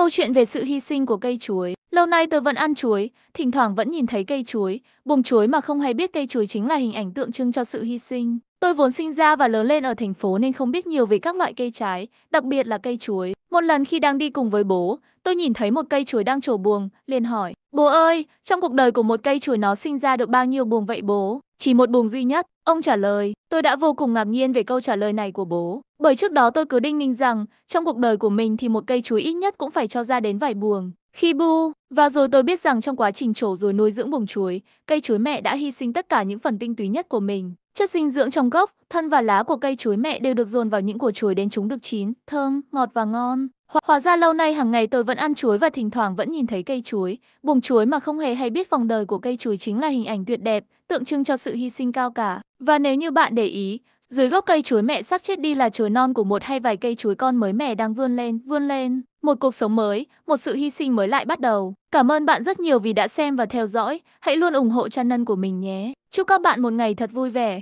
Câu chuyện về sự hy sinh của cây chuối. Lâu nay tớ vẫn ăn chuối, thỉnh thoảng vẫn nhìn thấy cây chuối, bùm chuối mà không hay biết cây chuối chính là hình ảnh tượng trưng cho sự hy sinh. Tôi vốn sinh ra và lớn lên ở thành phố nên không biết nhiều về các loại cây trái, đặc biệt là cây chuối. Một lần khi đang đi cùng với bố, tôi nhìn thấy một cây chuối đang trổ buồng, liền hỏi, Bố ơi, trong cuộc đời của một cây chuối nó sinh ra được bao nhiêu buồng vậy bố? Chỉ một buồng duy nhất. Ông trả lời, tôi đã vô cùng ngạc nhiên về câu trả lời này của bố, bởi trước đó tôi cứ đinh ninh rằng, trong cuộc đời của mình thì một cây chuối ít nhất cũng phải cho ra đến vài buồng. Khi bu, và rồi tôi biết rằng trong quá trình trổ rồi nuôi dưỡng buồng chuối, cây chuối mẹ đã hy sinh tất cả những phần tinh túy nhất của mình. Chất dinh dưỡng trong gốc, thân và lá của cây chuối mẹ đều được dồn vào những quả chuối đến chúng được chín, thơm, ngọt và ngon. Hóa ra lâu nay hàng ngày tôi vẫn ăn chuối và thỉnh thoảng vẫn nhìn thấy cây chuối. Buồng chuối mà không hề hay biết vòng đời của cây chuối chính là hình ảnh tuyệt đẹp, tượng trưng cho sự hy sinh cao cả. Và nếu như bạn để ý, dưới gốc cây chuối mẹ sắp chết đi là chuối non của một hay vài cây chuối con mới mẻ đang vươn lên, vươn lên. Một cuộc sống mới, một sự hy sinh mới lại bắt đầu. Cảm ơn bạn rất nhiều vì đã xem và theo dõi. Hãy luôn ủng hộ channel của mình nhé. Chúc các bạn một ngày thật vui vẻ.